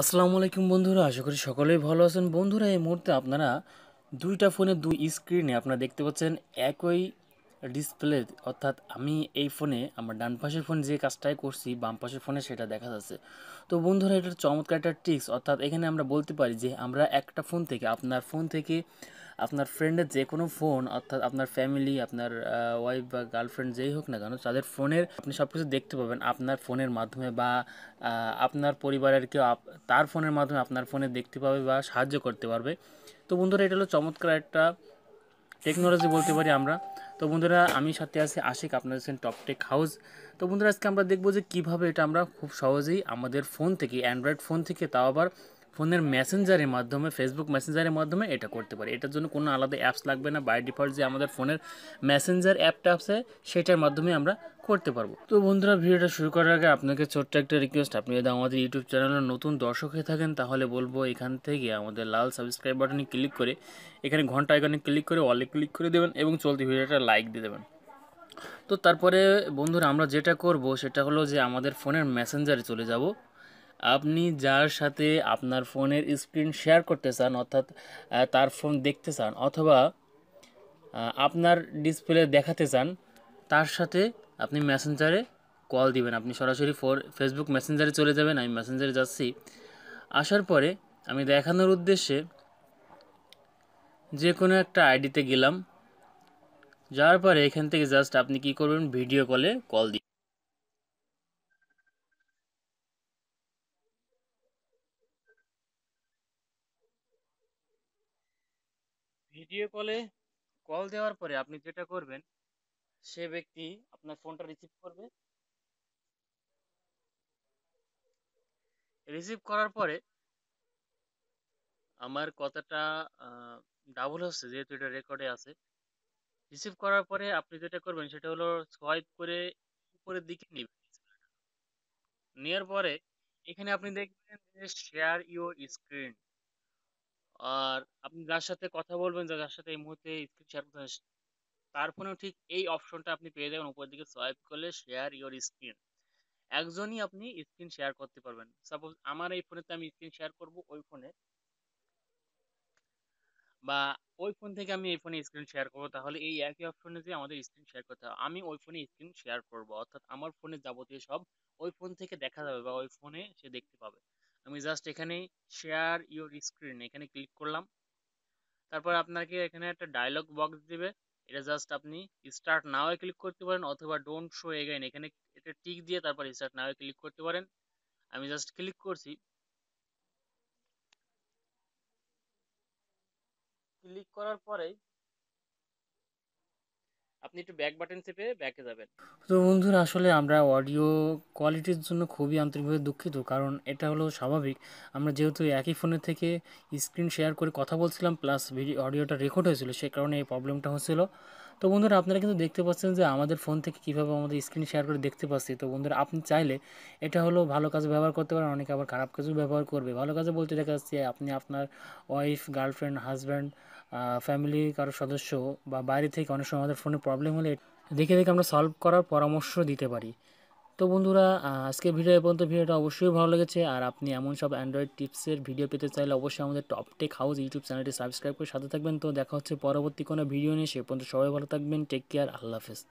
আসসালামু আলাইকুম বন্ধুরা আশা করি সকলেই ভালো আছেন বন্ধুরা এই মুহূর্তে আপনারা দুইটা ফোনের দুই স্ক্রিনে আপনারা দেখতে পাচ্ছেন একই ডিসপ্লে অর্থাৎ আমি এই ফোনে আমার ডান পাশের ফোন যে কাজটাই করছি বাম পাশের ফোনে সেটা দেখা যাচ্ছে তো বন্ধুরা এটার চমৎকার একটা ট্রিক্স অর্থাৎ এখানে আমরা বলতে পারি যে আমরা একটা ফোন থেকে আপনার ফোন থেকে আপনার ফ্রেন্ডের যে কোনো ফোন অর্থাৎ আপনার ফ্যামিলি আপনার ওয়াইফ বা গার্লফ্রেন্ড যেই হোক না কেন তাদের ফোনের আপনি সব কিছু দেখতে পাবেন আপনার ফোনের মাধ্যমে বা আপনার পরিবারের কেউ তার ফোনের মাধ্যমে আপনার ফোনে দেখতে পাবে বা সাহায্য করতে পারবে তো বন্ধুরা এটা হলো চমৎকার একটা টেকনোলজি বলতে পারি আমরা তো বন্ধুরা আমি সাথে আছি আশিক আপনার আছেন টপ টেক হাউস তো বন্ধুরা আজকে আমরা দেখবো যে কীভাবে এটা আমরা খুব সহজেই আমাদের ফোন থেকে অ্যান্ড্রয়েড ফোন থেকে তাও আবার ফোনের মেসেঞ্জারের মাধ্যমে ফেসবুক মেসেঞ্জারের মাধ্যমে এটা করতে পারি এটার জন্য কোনো আলাদা অ্যাপস লাগবে না বাই ডিফল্ট যে আমাদের ফোনের মেসেঞ্জার অ্যাপটা আছে সেটার মাধ্যমে আমরা করতে পারবো তো বন্ধুরা ভিডিওটা শুরু করার আগে আপনাকে ছোট্ট একটা রিকোয়েস্ট আপনি যদি আমাদের ইউটিউব চ্যানেলের নতুন দর্শক হয়ে থাকেন তাহলে বলবো এখান থেকে আমাদের লাল সাবস্ক্রাইব বাটনে ক্লিক করে এখানে ঘন্টা আইকনে ক্লিক করে অলে ক্লিক করে দেবেন এবং চলতি ভিডিওটা লাইক দিয়ে দেবেন তো তারপরে বন্ধুরা আমরা যেটা করব সেটা হলো যে আমাদের ফোনের মেসেঞ্জারে চলে যাব আপনি যার সাথে আপনার ফোনের স্ক্রিন শেয়ার করতে চান অর্থাৎ তার ফোন দেখতে চান অথবা আপনার ডিসপ্লে দেখাতে চান তার সাথে আপনি মেসেঞ্জারে কল দিবেন আপনি সরাসরি ফোর ফেসবুক মেসেঞ্জারে চলে যাবেন আমি মেসেঞ্জারে যাচ্ছি আসার পরে আমি দেখানোর উদ্দেশ্যে যে কোনো একটা আইডিতে গেলাম যাওয়ার পরে এখান থেকে জাস্ট আপনি কি করবেন ভিডিও কলে কল দিন ভিডিও কলে কল দেওয়ার পরে আপনি যেটা করবেন সে ব্যক্তি আপনার ফোনটা রিসিভ করবে রিসিভ করার পরে আমার কথাটা ডাবল হচ্ছে যেহেতু এটা রেকর্ডে আছে রিসিভ করার পরে আপনি যেটা করবেন সেটা হলো সোয়াইপ করে উপরের দিকে নেবেন নেওয়ার পরে এখানে আপনি দেখবেন যে শেয়ার ইউর স্ক্রিন আর আপনি যার সাথে কথা বলবেন যার সাথে এই মুহূর্তে স্ক্রিন শেয়ার করতে তার ফোনেও ঠিক এই অপশনটা আপনি পেয়ে যাবেন উপরের দিকে সোয়াইপ করলে শেয়ার ইওর স্ক্রিন একজনই আপনি স্ক্রিন শেয়ার করতে পারবেন সাপোজ আমার এই ফোনেতে আমি স্ক্রিন শেয়ার করব ওই ফোনে বা ওই ফোন থেকে আমি এই ফোনে স্ক্রিন শেয়ার করব তাহলে এই একই অপশনে যে আমাদের স্ক্রিন শেয়ার করতে হবে আমি ওই ফোনে স্ক্রিন শেয়ার করব অর্থাৎ আমার ফোনে যাবতীয় সব ওই ফোন থেকে দেখা যাবে বা ওই ফোনে সে দেখতে পাবে আমি জাস্ট এখানে শেয়ার ইউর স্ক্রিন এখানে ক্লিক করলাম তারপর আপনাকে এখানে একটা ডায়লগ বক্স দিবে এটা জাস্ট আপনি স্টার্ট নাওয়ে ক্লিক করতে পারেন অথবা ডোন্ট শো এগেন এখানে এটা টিক দিয়ে তারপর স্টার্ট নাওয়ে ক্লিক করতে পারেন আমি জাস্ট ক্লিক করছি ক্লিক করার পরেই আপনি একটু ব্যাক বাটন চেপে ব্যাকে যাবেন তো বন্ধুরা আসলে আমরা অডিও কোয়ালিটির জন্য খুবই আন্তরিকভাবে দুঃখিত কারণ এটা হলো স্বাভাবিক আমরা যেহেতু একই ফোনে থেকে স্ক্রিন শেয়ার করে কথা বলছিলাম প্লাস ভিডিও অডিওটা রেকর্ড হয়েছিল সে কারণে এই প্রবলেমটা হচ্ছিলো তো বন্ধুরা আপনারা কিন্তু দেখতে পাচ্ছেন যে আমাদের ফোন থেকে কীভাবে আমাদের স্ক্রিন শেয়ার করে দেখতে পাচ্ছি তো বন্ধুরা আপনি চাইলে এটা হলো ভালো কাজে ব্যবহার করতে পারেন অনেকে আবার খারাপ কাজও ব্যবহার করবে ভালো কাজে বলতে দেখা যাচ্ছে আপনি আপনার ওয়াইফ গার্লফ্রেন্ড হাজব্যান্ড ফ্যামিলি কারো সদস্য বা বাইরে থেকে অনেক সময় আমাদের ফোনে প্রবলেম হলে দেখে দেখে আমরা সলভ করার পরামর্শ দিতে পারি তো বন্ধুরা আজকে ভিডিও এ পর্যন্ত ভিডিওটা অবশ্যই ভালো লেগেছে আর আপনি এমন সব অ্যান্ড্রয়েড টিপসের ভিডিও পেতে চাইলে অবশ্যই আমাদের টপ টেক হাউস ইউটিউব চ্যানেলটি সাবস্ক্রাইব করে সাথে থাকবেন তো দেখা হচ্ছে পরবর্তী কোনো ভিডিও নিয়ে সে পর্যন্ত সবাই ভালো থাকবেন টেক কেয়ার আল্লাহ হাফেজ